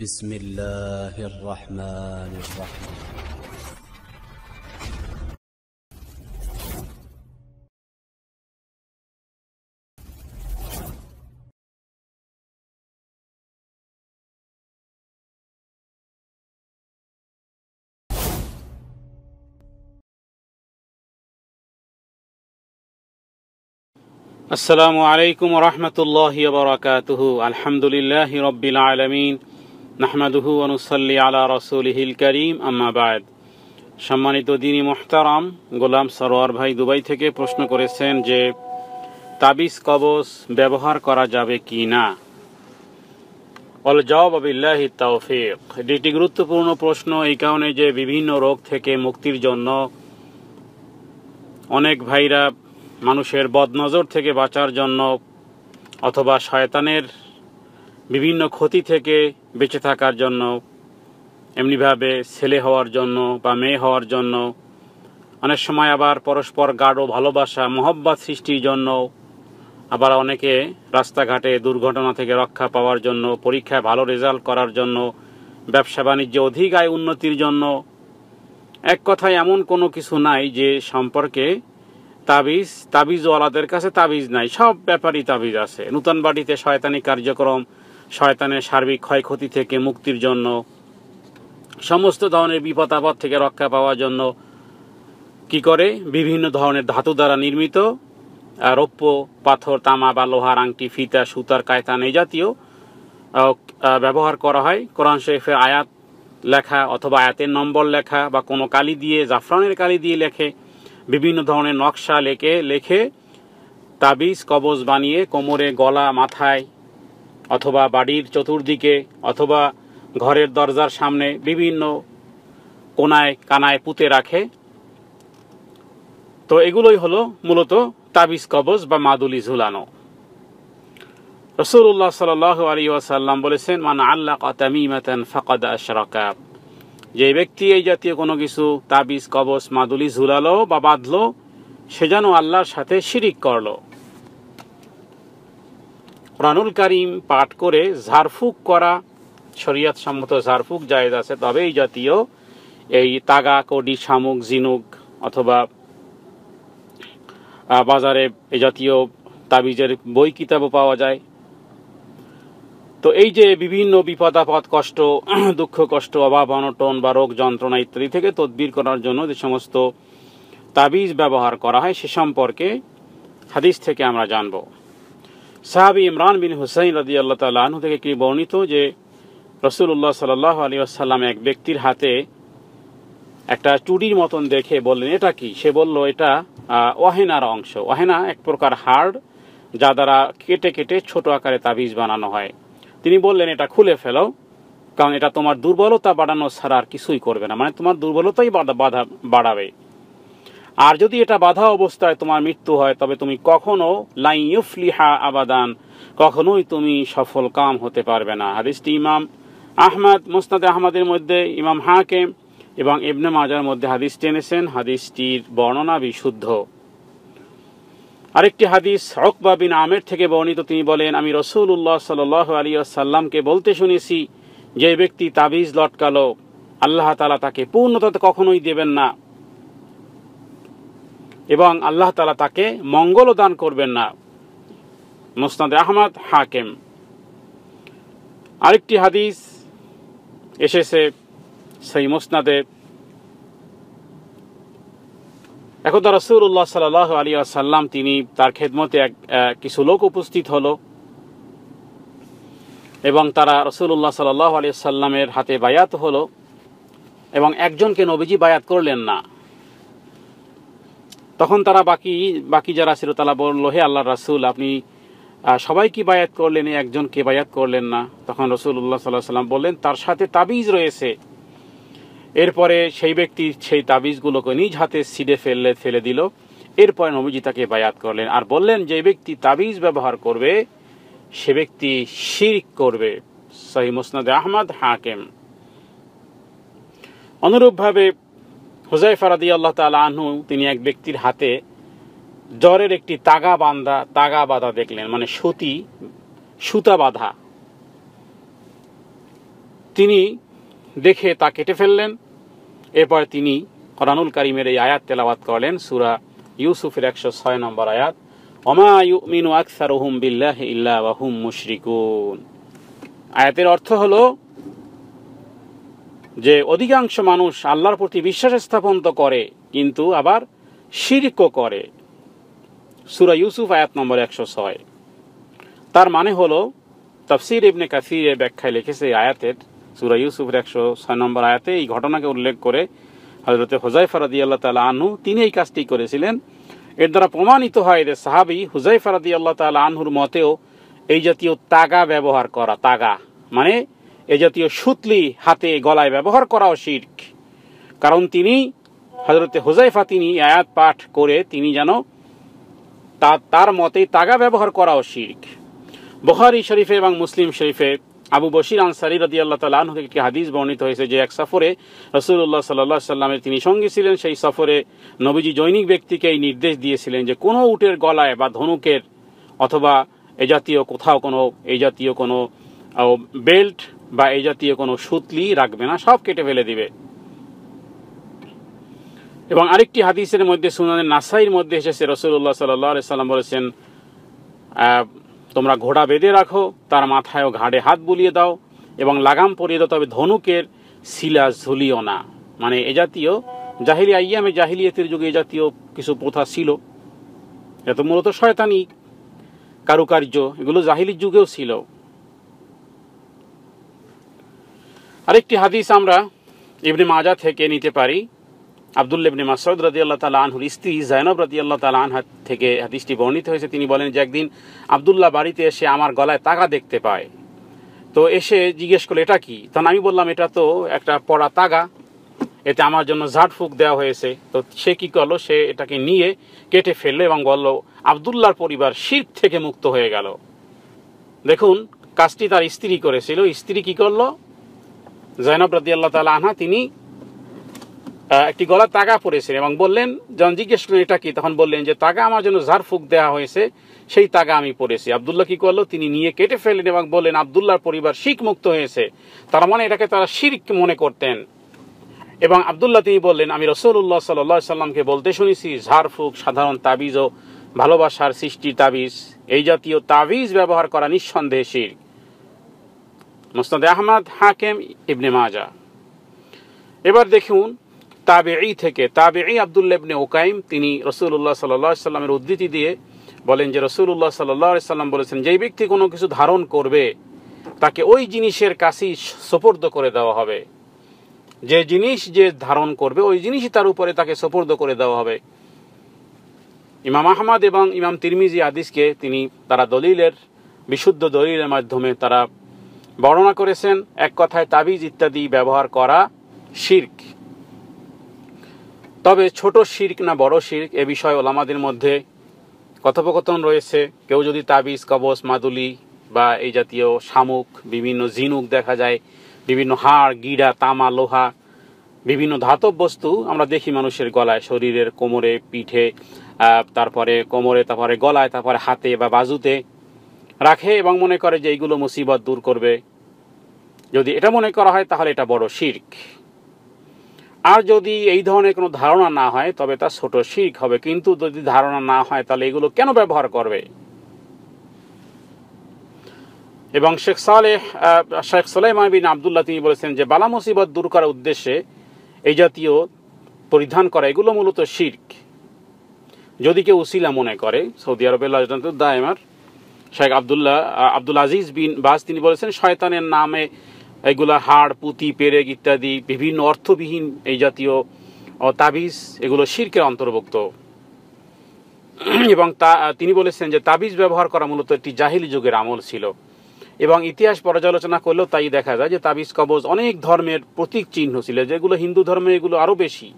بسم الله الرحمن الرحيم السلام عليكم ورحمة الله وبركاته الحمد لله رب العالمين নাহমাদুহু অনুসল্লি আলা রসুলহিল করিম আম্মাবায়দ সম্মানিত দিনী মোহতারাম গোলাম সরোয়ার ভাই দুবাই থেকে প্রশ্ন করেছেন যে তাবিজ কবচ ব্যবহার করা যাবে কি না অল জব আবিল্লাহি তৌফিক এটি একটি গুরুত্বপূর্ণ প্রশ্ন এই কারণে যে বিভিন্ন রোগ থেকে মুক্তির জন্য অনেক ভাইরা মানুষের বদনজর থেকে বাঁচার জন্য অথবা শয়তানের বিভিন্ন ক্ষতি থেকে বেঁচে থাকার জন্য এমনিভাবে ছেলে হওয়ার জন্য বা মেয়ে হওয়ার জন্য অনেক সময় আবার পরস্পর গাঢ় ভালোবাসা মহব্বাত সৃষ্টির জন্য আবার অনেকে রাস্তাঘাটে দুর্ঘটনা থেকে রক্ষা পাওয়ার জন্য পরীক্ষায় ভালো রেজাল্ট করার জন্য ব্যবসা বাণিজ্য অধিক আয় উন্নতির জন্য এক কথায় এমন কোনো কিছু নাই যে সম্পর্কে তাবিজ তাবিজওয়ালাদের কাছে তাবিজ নাই সব ব্যাপারই তাবিজ আছে নূতন বাড়িতে শয়তানি কার্যক্রম শয়তানের সার্বিক ক্ষয়ক্ষতি থেকে মুক্তির জন্য সমস্ত ধরনের বিপদ আপদ থেকে রক্ষা পাওয়ার জন্য কি করে বিভিন্ন ধরনের ধাতু দ্বারা নির্মিত রৌপ্য পাথর তামা বা লোহার আংটি ফিতা সুতার কায়তান এই জাতীয় ব্যবহার করা হয় কোরআন শরীফের আয়াত লেখা অথবা আয়াতের নম্বর লেখা বা কোনো কালি দিয়ে জাফরানের কালি দিয়ে লেখে বিভিন্ন ধরনের নকশা লেখে লেখে তাবিজ কবজ বানিয়ে কোমরে গলা মাথায় অথবা বাড়ির চতুর্দিকে অথবা ঘরের দরজার সামনে বিভিন্ন কোনায় কানায় পুঁতে রাখে তো এগুলোই হলো মূলত তাবিজ কবজ বা মাদুলি ঝুলানো রসুল্লাহ সাল আলী ওয়াসাল্লাম বলেছেন মান আল্লাহ কাতামিমাতান ফাকাদ আশরাকা যে ব্যক্তি এই জাতীয় কোনো কিছু তাবিজ কবজ মাদুলি ঝুলালো বা বাঁধলো সে যেন আল্লাহর সাথে শিরিক করলো কোরআনুল কারিম পাঠ করে ঝাড়ফুঁক করা শরিয়াত সম্মত ঝাড়ফুঁক জায়েজ আছে তবেই জাতীয় এই তাগা কডি শামুক জিনুক অথবা বাজারে এই জাতীয় তাবিজের বই কিতাবও পাওয়া যায় তো এই যে বিভিন্ন বিপদ আপদ কষ্ট দুঃখ কষ্ট অভাব অনটন বা রোগ যন্ত্রণা ইত্যাদি থেকে তদবির করার জন্য যে সমস্ত তাবিজ ব্যবহার করা হয় সে সম্পর্কে হাদিস থেকে আমরা জানবো সাহাবি ইমরান বিন হুসাইন রাজি আল্লাহ তালু থেকে কি বর্ণিত যে রসুল্লাহ সাল আলী আসাল্লাম এক ব্যক্তির হাতে একটা চুরির মতন দেখে বললেন এটা কি সে বলল এটা ওহেনার অংশ ওহেনা এক প্রকার হাড় যা দ্বারা কেটে কেটে ছোট আকারে তাবিজ বানানো হয় তিনি বললেন এটা খুলে ফেল কারণ এটা তোমার দুর্বলতা বাড়ানো ছাড়া আর কিছুই করবে না মানে তোমার দুর্বলতাই বাধা বাড়াবে আর যদি এটা বাধা অবস্থায় তোমার মৃত্যু হয় তবে তুমি কখনো ইউফলিহা আবাদান কখনোই তুমি সফল কাম হতে পারবে না হাদিসটি ইমাম আহমদ মুস্তাদ আহমদের মধ্যে ইমাম হাকেম এবং ইবনে মাজার মধ্যে হাদিস টেনেছেন হাদিসটির বর্ণনা বিশুদ্ধ আরেকটি হাদিস অকবা বিন আমের থেকে বর্ণিত তিনি বলেন আমি উল্লাহ সাল আলী আসাল্লামকে বলতে শুনেছি যে ব্যক্তি তাবিজ লটকালো আল্লাহ তালা তাকে পূর্ণতা কখনোই দেবেন না এবং আল্লাহ তালা তাকে মঙ্গলও দান করবেন না মুস্তাদ আহমদ হাকেম আরেকটি হাদিস এসেছে সেই মুসনাদে তার রসুল্লাহ সাল আলী আসাল্লাম তিনি তার খেদমতে এক কিছু লোক উপস্থিত হলো এবং তারা রসুল্লাহ সাল আলী সাল্লামের হাতে বায়াত হলো এবং একজনকে নবীজি বায়াত করলেন না তখন তারা বাকি বাকি যারা ছিল তারা বলল হে আল্লাহ রাসুল আপনি সবাই কি বায়াত করলেন একজন কে বায়াত করলেন না তখন রসুল উল্লাহ সাল্লাহ সাল্লাম বললেন তার সাথে তাবিজ রয়েছে এরপরে সেই ব্যক্তি সেই তাবিজগুলোকে নিজ হাতে সিডে ফেললে ফেলে দিল এরপরে নবীজি তাকে বায়াত করলেন আর বললেন যে ব্যক্তি তাবিজ ব্যবহার করবে সে ব্যক্তি শিরিক করবে সহি মুসনাদ আহমদ হাকেম অনুরূপভাবে হুজাইফা রাদি আল্লাহ তালা আনহু তিনি এক ব্যক্তির হাতে জ্বরের একটি তাগা বান্ধা তাগা বাঁধা দেখলেন মানে সতী সুতা বাঁধা তিনি দেখে তা কেটে ফেললেন এরপর তিনি করানুল কারিমের এই আয়াত তেলাবাত করলেন সুরা ইউসুফের একশো ছয় নম্বর আয়াত অমায়ুমিনু আকসার হুম বিল্লাহ ইল্লাহ মুশরিকুন আয়াতের অর্থ হলো যে অধিকাংশ মানুষ আল্লাহর প্রতি বিশ্বাস স্থাপন তো করে কিন্তু আবার শিরকও করে সুরা ইউসুফ আয়াত নম্বর একশো ছয় তার মানে হলো তফসির ইবনে কাসির ব্যাখ্যায় লিখেছে এই আয়াতের সুরা ইউসুফের একশো ছয় নম্বর আয়াতে এই ঘটনাকে উল্লেখ করে হজরতে হুজাই রাদি আল্লাহ তালা আনহু তিনি এই কাজটি করেছিলেন এর দ্বারা প্রমাণিত হয় যে সাহাবি হুজাইফা রাদি আল্লাহ তালা আনহুর মতেও এই জাতীয় তাগা ব্যবহার করা তাগা মানে এ জাতীয় সুতলি হাতে গলায় ব্যবহার করাও শির্ক কারণ তিনি হজরতে হুজাইফা তিনি আয়াত পাঠ করে তিনি যেন তা তার মতে তাগা ব্যবহার করাও শির্ক বখারি শরীফে এবং মুসলিম শরীফে আবু বশির আনসারি রদি আল্লাহ তালাহ একটি হাদিস বর্ণিত হয়েছে যে এক সফরে রসুল্লাহ সাল্লা সাল্লামের তিনি সঙ্গে ছিলেন সেই সফরে নবীজি জৈনিক ব্যক্তিকে এই নির্দেশ দিয়েছিলেন যে কোনো উটের গলায় বা ধনুকের অথবা এ জাতীয় কোথাও কোনো এই জাতীয় কোনো বেল্ট বা এই জাতীয় কোনো সুতলি রাখবে না সব কেটে ফেলে দিবে এবং আরেকটি হাদিসের মধ্যে সুনানের নাসাইয়ের মধ্যে এসেছে রসুল্লাহ সাল্লি সাল্লাম বলেছেন তোমরা ঘোড়া বেঁধে রাখো তার মাথায় ও ঘাড়ে হাত বুলিয়ে দাও এবং লাগাম পরিয়ে দাও তবে ধনুকের শিলা ঝুলিও না মানে এ জাতীয় জাহিলি আইয়ামে জাহিলিয়তের যুগে এ জাতীয় কিছু প্রথা ছিল এত মূলত শয়তানি কারুকার্য এগুলো জাহিলির যুগেও ছিল আরেকটি হাদিস আমরা ইবনে মাজা থেকে নিতে পারি আবদুল্লা ইবনে রাজি আল্লাহ তাআলা আনহুর স্ত্রী জাইনব আল্লাহ তাআলা আনহা থেকে হাদিসটি বর্ণিত হয়েছে তিনি বলেন যে একদিন আবদুল্লাহ বাড়িতে এসে আমার গলায় তাগা দেখতে পায় তো এসে জিজ্ঞেস করলো এটা কি তখন আমি বললাম এটা তো একটা পড়া তাগা এতে আমার জন্য ঝাড়ফুঁক দেওয়া হয়েছে তো সে কি করলো সে এটাকে নিয়ে কেটে ফেললো এবং বলল আবদুল্লার পরিবার শীত থেকে মুক্ত হয়ে গেল দেখুন কাজটি তার স্ত্রী করেছিল স্ত্রী কি করলো জৈনব রাদি আল্লাহ তালা আনহা তিনি একটি গলার তাগা পরেছেন এবং বললেন যখন জিজ্ঞেস করলেন এটা কি তখন বললেন যে তাগা আমার জন্য ঝাড় ফুক দেওয়া হয়েছে সেই তাগা আমি পরেছি আবদুল্লাহ কি করলো তিনি নিয়ে কেটে ফেলেন এবং বললেন আবদুল্লাহর পরিবার শিখ মুক্ত হয়েছে তার মানে এটাকে তারা শিরিক মনে করতেন এবং আবদুল্লাহ তিনি বললেন আমি রসুল্লাহ সাল্লা সাল্লামকে বলতে শুনেছি ঝাড়ফুক সাধারণ তাবিজ ও ভালোবাসার সৃষ্টির তাবিজ এই জাতীয় তাবিজ ব্যবহার করা নিঃসন্দেহে শির্ক মুস্তাদ আহমদ হাকিম ইবনে মাজা এবার দেখুন তাবে এই থেকে তাবে এই আবদুল্লা ইবনে ওকাইম তিনি রসুল্লাহ সাল্লা সাল্লামের উদ্ধৃতি দিয়ে বলেন যে রসুল্লাহ সাল্লাহ সাল্লাম বলেছেন যেই ব্যক্তি কোনো কিছু ধারণ করবে তাকে ওই জিনিসের কাছেই সোপর্দ করে দেওয়া হবে যে জিনিস যে ধারণ করবে ওই জিনিসই তার উপরে তাকে সোপর্দ করে দেওয়া হবে ইমাম আহমদ এবং ইমাম তিরমিজি আদিসকে তিনি তারা দলিলের বিশুদ্ধ দলিলের মাধ্যমে তারা বর্ণনা করেছেন এক কথায় তাবিজ ইত্যাদি ব্যবহার করা শির্ক তবে ছোট শির্ক না বড় শির্ক এ বিষয়ে ওলামাদের মধ্যে কথোপকথন রয়েছে কেউ যদি তাবিজ কবচ মাদুলি বা এই জাতীয় শামুক বিভিন্ন জিনুক দেখা যায় বিভিন্ন হাড় গিড়া তামা লোহা বিভিন্ন ধাতব বস্তু আমরা দেখি মানুষের গলায় শরীরের কোমরে পিঠে তারপরে কোমরে তারপরে গলায় তারপরে হাতে বা বাজুতে রাখে এবং মনে করে যে এইগুলো মুসিবত দূর করবে যদি এটা মনে করা হয় তাহলে এটা বড় শির্ক আর যদি এই ধরনের কোনো ধারণা না হয় তবে তা ছোট শির্ক হবে কিন্তু যদি ধারণা না হয় তাহলে এগুলো কেন ব্যবহার করবে এবং শেখ সালেহ শেখ সালেমা বিন আবদুল্লাহ তিনি বলেছেন যে বালা মুসিবত দূর করার উদ্দেশ্যে এই জাতীয় পরিধান করা এগুলো মূলত শির্ক যদি কেউ উসিলা মনে করে সৌদি আরবের লাজনাতুল দায়মার শেখ আবদুল্লাহ আব্দুল আজিজ বিন বাস তিনি বলেছেন শয়তানের নামে এগুলা হাড় পুঁতি পেরেক ইত্যাদি বিভিন্ন অর্থবিহীন এই জাতীয় তাবিজ এগুলো শির্কের অন্তর্ভুক্ত এবং তা তিনি বলেছেন যে তাবিজ ব্যবহার করা মূলত একটি জাহিলি যুগের আমল ছিল এবং ইতিহাস পর্যালোচনা করলেও তাই দেখা যায় যে তাবিজ কবজ অনেক ধর্মের প্রতীক চিহ্ন ছিল যেগুলো হিন্দু ধর্মে এগুলো আরও বেশি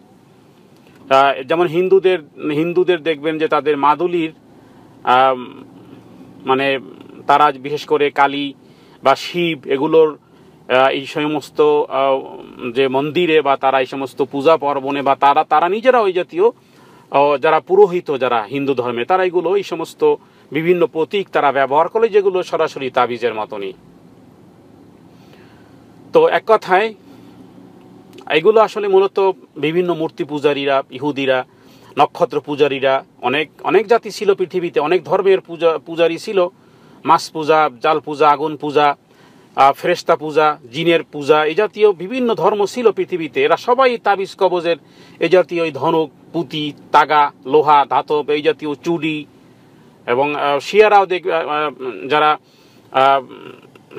যেমন হিন্দুদের হিন্দুদের দেখবেন যে তাদের মাদুলির মানে তারা বিশেষ করে কালী বা শিব এগুলোর এই সমস্ত যে মন্দিরে বা তারা এই সমস্ত পূজা পার্বণে বা তারা তারা নিজেরা ওই জাতীয় যারা পুরোহিত যারা হিন্দু ধর্মে তারা এগুলো এই সমস্ত বিভিন্ন প্রতীক তারা ব্যবহার করে যেগুলো সরাসরি তাবিজের মতনই তো এক কথায় এগুলো আসলে মূলত বিভিন্ন মূর্তি পূজারীরা ইহুদিরা নক্ষত্র পূজারীরা অনেক অনেক জাতি ছিল পৃথিবীতে অনেক ধর্মের পূজা পূজারী ছিল মাছ পূজা জাল পূজা আগুন পূজা ফ্রেস্তা পূজা জিনের পূজা এ জাতীয় বিভিন্ন ধর্ম ছিল পৃথিবীতে এরা সবাই তাবিজ কবজের এ জাতীয় ধনুক পুঁতি তাগা লোহা ধাতব এই জাতীয় চুড়ি এবং শিয়ারাও দেখ যারা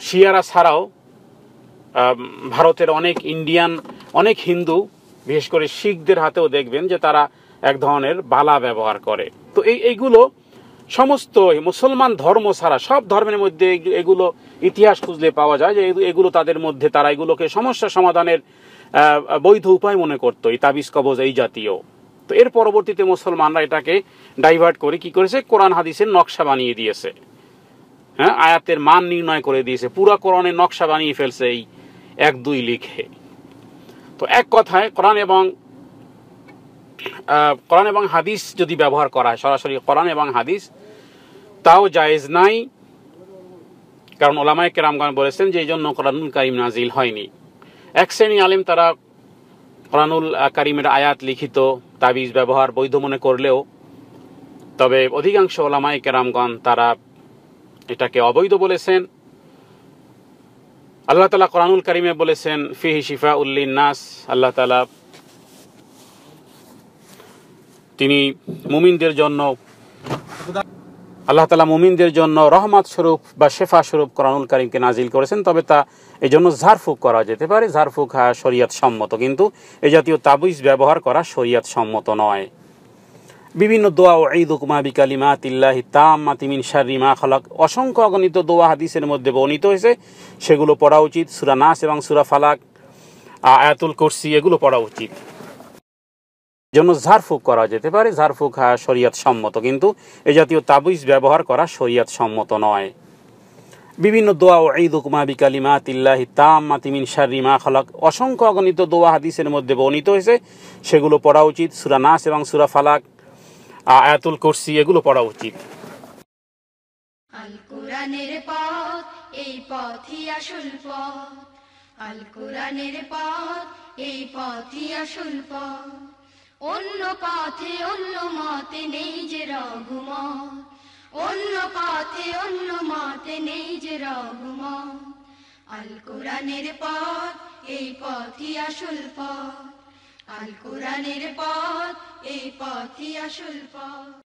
শিয়ারা ছাড়াও ভারতের অনেক ইন্ডিয়ান অনেক হিন্দু বিশেষ করে শিখদের হাতেও দেখবেন যে তারা এক ধরনের বালা ব্যবহার করে তো এই এইগুলো সমস্ত মুসলমান ধর্ম ছাড়া সব ধর্মের মধ্যে এগুলো ইতিহাস খুঁজলে পাওয়া যায় যে এগুলো তাদের মধ্যে তারা এগুলোকে সমস্যা সমাধানের বৈধ উপায় মনে করতো এই তাবিজ কবজ এই জাতীয় তো এর পরবর্তীতে মুসলমানরা এটাকে ডাইভার্ট করে কি করেছে কোরআন হাদিসের নকশা বানিয়ে দিয়েছে হ্যাঁ আয়াতের মান নির্ণয় করে দিয়েছে পুরা কোরআনের নকশা বানিয়ে ফেলছে এই এক দুই লিখে তো এক কথায় কোরআন এবং কোরআন এবং হাদিস যদি ব্যবহার করা হয় সরাসরি কোরআন এবং হাদিস তাও জায়েজ নাই কারণ ওলামায় কেরামগান বলেছেন যে এই জন্য কোরআনুল কারিম নাজিল হয়নি এক শ্রেণী আলিম তারা কোরআনুল কারিমের আয়াত লিখিত তাবিজ ব্যবহার বৈধ মনে করলেও তবে অধিকাংশ ওলামায় কেরামগণ তারা এটাকে অবৈধ বলেছেন আল্লাহ তালা কোরআনুল কারিমে বলেছেন ফি শিফা উল্লিন নাস আল্লাহ তালা তিনি মুমিনদের জন্য আল্লাহ তালা মুমিনদের জন্য রহমত স্বরূপ বা শেফা স্বরূপ করানুল করিমকে নাজিল করেছেন তবে তা এই জন্য ঝাড়ফুঁক করা যেতে পারে ঝাড়ফুঁক হ্যাঁ শরিয়াত সম্মত কিন্তু এ জাতীয় তাবিজ ব্যবহার করা শরিয়াত সম্মত নয় বিভিন্ন দোয়া ও ঈদ উকমা বিকালিমা তিল্লাহি তাম্মা তিমিন শারিমা খালাক অসংখ্য অগণিত দোয়া হাদিসের মধ্যে বর্ণিত হয়েছে সেগুলো পড়া উচিত সুরা নাস এবং সুরা ফালাক আয়াতুল কুরসি এগুলো পড়া উচিত জন্য ঝাড়ফুঁক করা যেতে পারে ঝাড়ফুঁক হ্যাঁ শরীয়ত সম্মত কিন্তু এ জাতীয় তাবুইজ ব্যবহার করা শরীয়ত সম্মত নয় বিভিন্ন দোয়া ও ঈদ উকুমা বিকালিমা তিল্লাহ তাম্মা তিমিন শারিমা খালাক অসংখ্য অগণিত দোয়া হাদিসের মধ্যে বর্ণিত হয়েছে সেগুলো পড়া উচিত সুরা নাস এবং সুরা ফালাক আয়াতুল কুরসি এগুলো পড়া উচিত কোরআনের পথ এই পথই আসল পথ আল কোরআনের পথ এই পথই আসল পথ অন্য পথে অন্য মতে নেই যে রঘুম অন্য পথে অন্য মতে নেই যে রঘুম আল কোরআনের পথ এই পথই আসল পথ আল কোরআনের পথ এই পথই আসল পথ